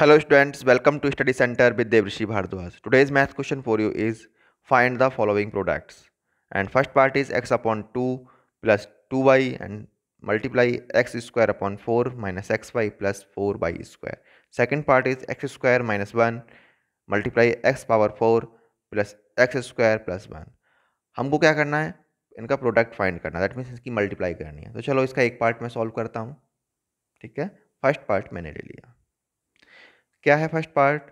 hello students welcome to study centre with Dev Rishi Bhardwaj today's math question for you is find the following products and first part is x upon two plus two y and multiply x square upon four minus x y plus four y square second part is x square minus one multiply x power four plus x square plus one हमको क्या करना है इनका product find करना that means इसकी multiply करनी है तो चलो इसका एक पार्ट मैं सॉल्व करता हूँ ठीक है फर्स्ट पार्ट मैंने ले लिया क्या है first part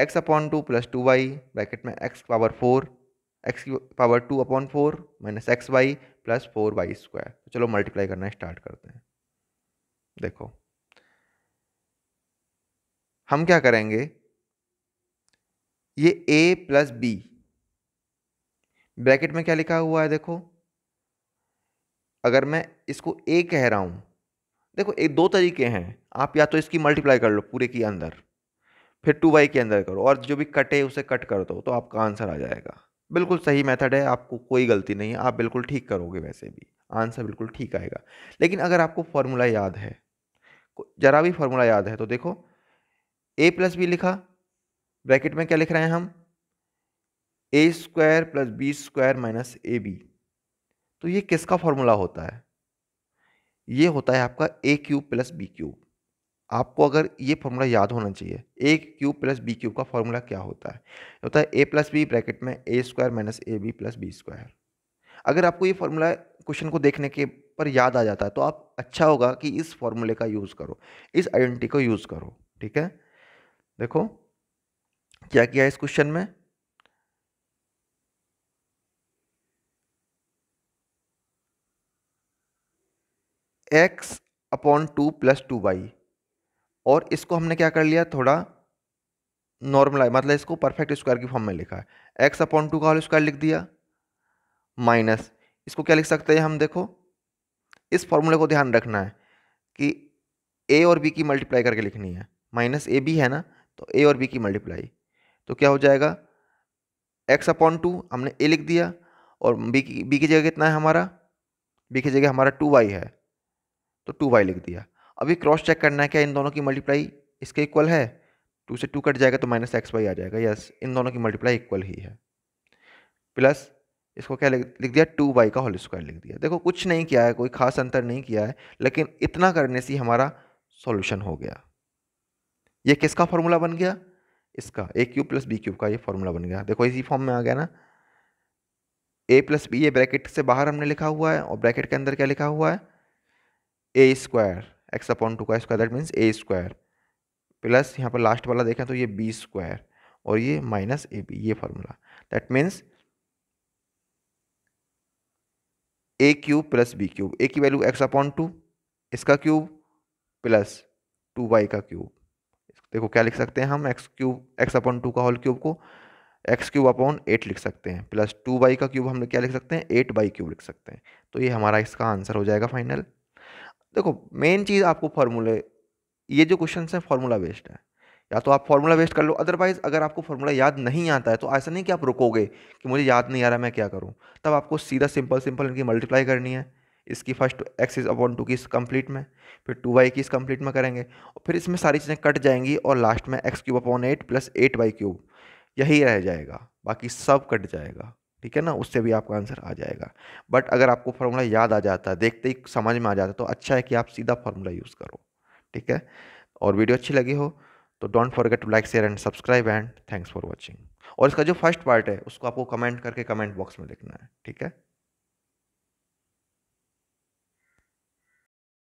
x upon two plus two y bracket में एक्स पावर फोर एक्स की power two upon four minus x y plus four y square तो चलो मल्टीप्लाई करना स्टार्ट करते हैं देखो हम क्या करेंगे ये ए प्लस बी ब्रैकेट में क्या लिखा हुआ है देखो अगर मैं इसको ए कह रहा हूँ देखो एक दो तरीके हैं आप या तो इसकी मल्टीप्लाई कर लो पूरे के अंदर फिर टू बाई के अंदर करो और जो भी कटे उसे कट कर दो तो आपका आंसर आ जाएगा बिल्कुल सही मेथड है आपको कोई गलती नहीं है आप बिल्कुल ठीक करोगे वैसे भी आंसर बिल्कुल ठीक आएगा लेकिन अगर आपको फॉर्मूला याद है ज़रा भी फॉर्मूला याद है तो देखो ए प्लस बी लिखा ब्रैकेट में क्या लिख रहे हैं हम a square plus b square minus a b तो ये किसका फॉर्मूला होता है ये होता है आपका a cube plus b cube आपको अगर ये फॉर्मूला याद होना चाहिए a cube plus b cube का फॉर्मूला क्या होता है होता है ए प्लस बी ब्रैकेट में a square minus a b plus b square अगर आपको ये फॉर्मूला क्वेश्चन को देखने के पर याद आ जाता है तो आप अच्छा होगा कि इस फॉर्मूले का यूज़ करो इस आइडेंटिटी को यूज़ करो ठीक है देखो क्या किया इस क्वेश्चन में x upon two plus two y और इसको हमने क्या कर लिया थोड़ा नॉर्मल मतलब इसको परफेक्ट स्क्वायर की फॉर्म में लिखा है एक्स अपॉन टू का होल स्क्वायर लिख दिया माइनस इसको क्या लिख सकते हैं हम देखो इस फॉर्मूले को ध्यान रखना है कि ए और बी की मल्टीप्लाई करके लिखनी है माइनस ए बी है ना तो ए और बी की मल्टीप्लाई तो क्या हो जाएगा एक्स अपॉन टू हमने ए लिख दिया और बी की बी की जगह कितना है हमारा बी की जगह हमारा टू वाई है तो टू वाई लिख दिया अभी क्रॉस चेक करना है क्या इन दोनों की मल्टीप्लाई इसके इक्वल है टू से टू कट जाएगा तो माइनस एक्स वाई आ जाएगा यस इन दोनों की मल्टीप्लाई इक्वल ही है प्लस इसको क्या लिख दिया टू वाई का होल स्क्वायर लिख दिया देखो कुछ नहीं किया है कोई खास अंतर नहीं किया है लेकिन इतना करने से हमारा सॉल्यूशन हो गया ये किसका फॉर्मूला बन गया इसका a cube plus b cube का ये फॉर्मूला बन गया देखो इसी फॉर्म में आ गया ना ए प्लस बी ये ब्रैकेट से बाहर हमने लिखा हुआ है और ब्रैकेट के अंदर क्या लिखा हुआ है a square x upon two का square that means a square plus यहाँ पर लास्ट वाला देखें तो ये बी स्क्वायर और ये माइनस ए बी ये formula that means a cube plus b cube a की वैल्यू एक्स अपॉन टू इसका क्यूब प्लस टू वाई का क्यूब देखो क्या लिख सकते हैं हम x cube x upon two का होल क्यूब को एक्स क्यूब अपॉन एट लिख सकते हैं प्लस टू वाई का क्यूब हम क्या लिख सकते हैं एट बाई क्यूब लिख सकते हैं तो ये हमारा इसका आंसर हो जाएगा फाइनल देखो मेन चीज़ आपको फार्मूले ये जो क्वेश्चन हैं फार्मूला बेस्ड है या तो आप फार्मूला वेस्ट कर लो अदरवाइज अगर आपको फार्मूला याद नहीं आता है तो ऐसा नहीं कि आप रुकोगे कि मुझे याद नहीं आ रहा मैं क्या करूँ तब आपको सीधा सिंपल सिंपल इनकी मल्टीप्लाई करनी है इसकी first x is upon two की इस कम्प्लीट में फिर टू वाई की इस कम्प्लीट में करेंगे और फिर इसमें सारी चीज़ें कट जाएंगी और लास्ट में X cube upon eight plus eight Y cube यही रह जाएगा बाकी सब कट जाएगा ठीक है ना उससे भी आपका आंसर आ जाएगा बट अगर आपको फार्मूला याद आ जाता है देखते ही समझ में आ जाता है तो अच्छा है कि आप सीधा फार्मूला यूज़ करो ठीक है और वीडियो अच्छी लगी हो तो don't forget to like share and subscribe and thanks for watching और इसका जो फर्स्ट पार्ट है उसको आपको कमेंट करके कमेंट बॉक्स में लिखना है ठीक है